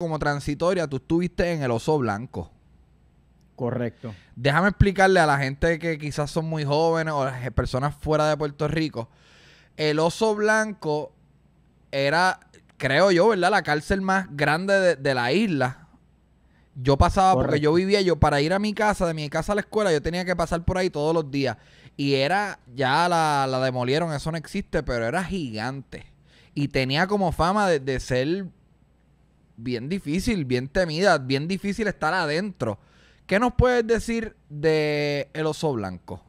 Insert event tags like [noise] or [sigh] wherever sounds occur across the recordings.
como transitoria, tú estuviste en el oso blanco. Correcto. Déjame explicarle a la gente que quizás son muy jóvenes o personas fuera de Puerto Rico. El oso blanco era, creo yo, ¿verdad? La cárcel más grande de, la isla. Yo pasaba, porque yo vivía, yo para ir a mi casa, de mi casa a la escuela, yo tenía que pasar por ahí todos los días. Y era, ya la, la demolieron, eso no existe, pero era gigante. Y tenía como fama de, de ser bien difícil, bien temida, bien difícil estar adentro. ¿Qué nos puedes decir de el oso blanco?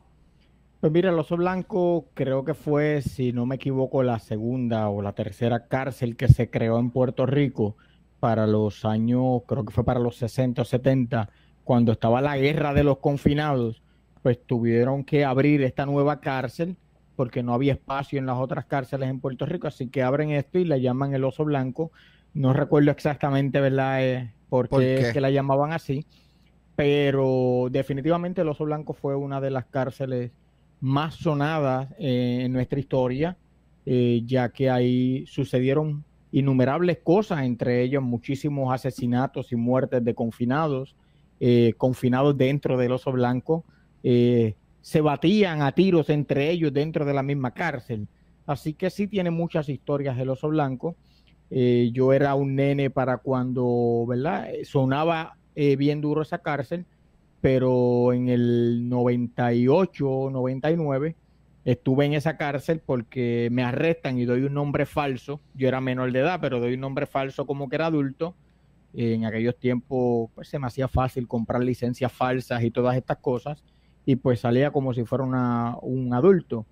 Pues mira, el oso blanco creo que fue, si no me equivoco, la segunda o la tercera cárcel que se creó en Puerto Rico para los años, creo que fue para los 60 o 70, cuando estaba la guerra de los confinados, pues tuvieron que abrir esta nueva cárcel porque no había espacio en las otras cárceles en Puerto Rico, así que abren esto y la llaman el oso blanco, no recuerdo exactamente, ¿verdad? Eh, por, qué, que la llamaban así, pero definitivamente el Oso Blanco fue una de las cárceles más sonadas eh, en nuestra historia, eh, ya que ahí sucedieron innumerables cosas, entre ellos muchísimos asesinatos y muertes de confinados, confinados dentro del Oso Blanco, se batían a tiros entre ellos dentro de la misma cárcel. Así que sí tiene muchas historias el Oso Blanco. Eh, yo era un nene para cuando, ¿verdad? Eh, sonaba eh, bien duro esa cárcel, pero en el 98, 99 estuve en esa cárcel porque me arrestan y doy un nombre falso. Yo era menor de edad, pero doy un nombre falso como que era adulto. en aquellos tiempos pues, se me hacía fácil comprar licencias falsas y todas estas cosas y pues salía como si fuera un adulto.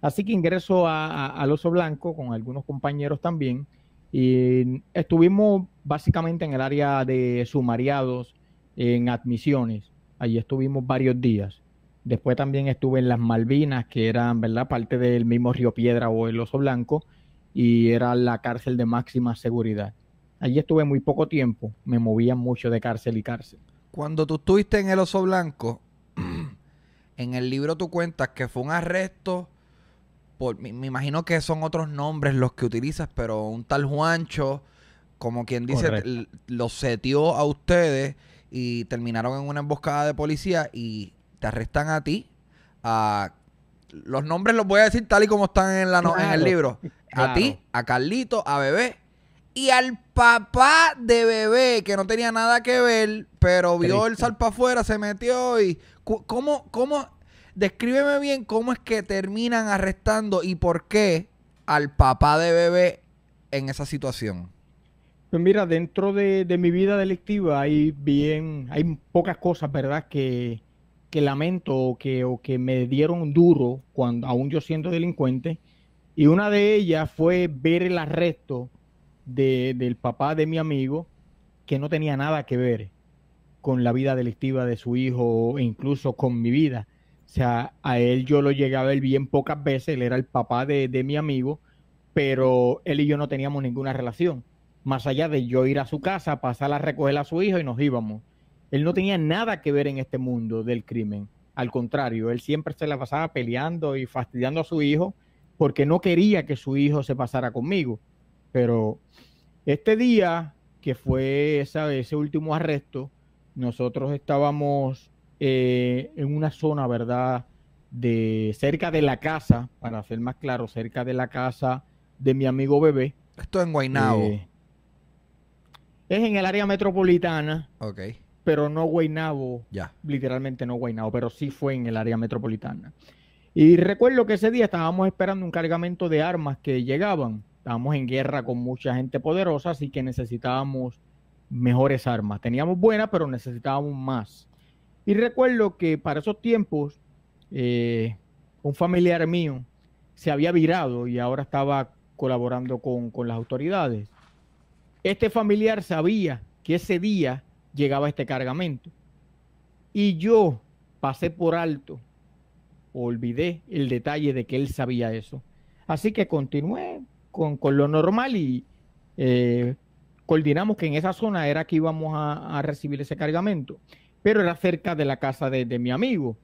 Así que ingreso al Oso Blanco con algunos compañeros también y estuvimos básicamente en el área de sumariados, en admisiones. Allí estuvimos varios días. Después también estuve en las Malvinas, que eran, ¿verdad?, parte del mismo Río Piedra o el Oso Blanco, y era la cárcel de máxima seguridad. Allí estuve muy poco tiempo, me movía mucho de cárcel y cárcel. Cuando tú estuviste en el Oso Blanco, [clears throat] en el libro tú cuentas que fue un arresto me, imagino que son otros nombres los que utilizas, pero un tal Juancho, como quien dice, los setió a ustedes y terminaron en una emboscada de policía y te arrestan a ti. A, los nombres los voy a decir tal y como están en, la, en el libro. A ti, a Carlito, a Bebé y al papá de Bebé, que no tenía nada que ver, pero vio el salpa afuera, se metió y... ¿Cómo, cómo Descríbeme bien cómo es que terminan arrestando y por qué al papá de bebé en esa situación. Pues mira, dentro de, mi vida delictiva hay bien, hay pocas cosas, ¿verdad? Que, que lamento o que, o que me dieron duro cuando aún yo siento delincuente. Y una de ellas fue ver el arresto de, del papá de mi amigo que no tenía nada que ver con la vida delictiva de su hijo e incluso con mi vida. O sea, a él yo lo llegaba a ver bien pocas veces, él era el papá de, mi amigo, pero él y yo no teníamos ninguna relación, más allá de yo ir a su casa, pasar a recoger a su hijo y nos íbamos. Él no tenía nada que ver en este mundo del crimen. Al contrario, él siempre se la pasaba peleando y fastidiando a su hijo porque no quería que su hijo se pasara conmigo. Pero este día, que fue ese último arresto, nosotros estábamos eh, en una zona, ¿verdad? De cerca de la casa, para ser más claro, cerca de la casa de mi amigo bebé. Esto en Guainabo. Eh, es en el área metropolitana. Pero no Guainabo. Ya. Literalmente no Guainabo, pero sí fue en el área metropolitana. Y recuerdo que ese día estábamos esperando un cargamento de armas que llegaban. Estábamos en guerra con mucha gente poderosa, así que necesitábamos mejores armas. Teníamos buenas, pero necesitábamos más. Y recuerdo que para esos tiempos, eh, un familiar mío se había virado y ahora estaba colaborando con, las autoridades. Este familiar sabía que ese día llegaba este cargamento. Y yo pasé por alto, olvidé el detalle de que él sabía eso. Así que continué con, lo normal y eh, coordinamos que en esa zona era que íbamos a recibir ese cargamento pero era cerca de la casa de, mi amigo.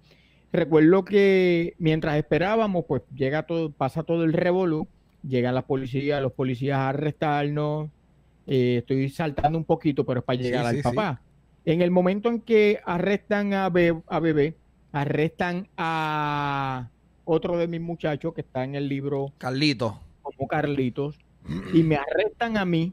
Recuerdo que mientras esperábamos, pues llega todo, pasa todo el revolú, llega la policía, los policías a arrestarnos. Eh, estoy saltando un poquito, pero es para llegar al papá. En el momento en que arrestan a, a Bebé, arrestan a otro de mis muchachos que está en el libro. Carlitos. Como Carlitos. [clears throat] Y me arrestan a mí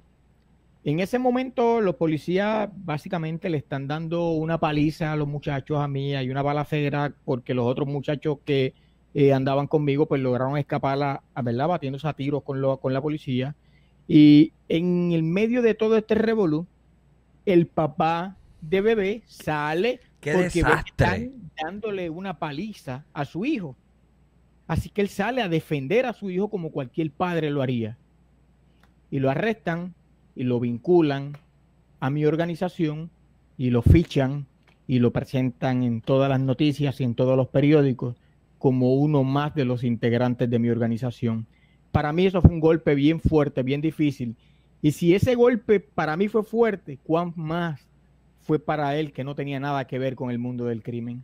en ese momento los policías básicamente le están dando una paliza a los muchachos, a mí, hay una balacera, porque los otros muchachos que eh, andaban conmigo pues lograron escapar, a, verla ¿verdad? Batiéndose a tiros con, con la policía. Y en el medio de todo este revolú, el papá de bebé sale porque están dándole una paliza a su hijo. Así que él sale a defender a su hijo como cualquier padre lo haría. Y lo arrestan y lo vinculan a mi organización y lo fichan y lo presentan en todas las noticias y en todos los periódicos como uno más de los integrantes de mi organización. Para mí eso fue un golpe bien fuerte, bien difícil. Y si ese golpe para mí fue fuerte, ¿cuán más fue para él que no tenía nada que ver con el mundo del crimen?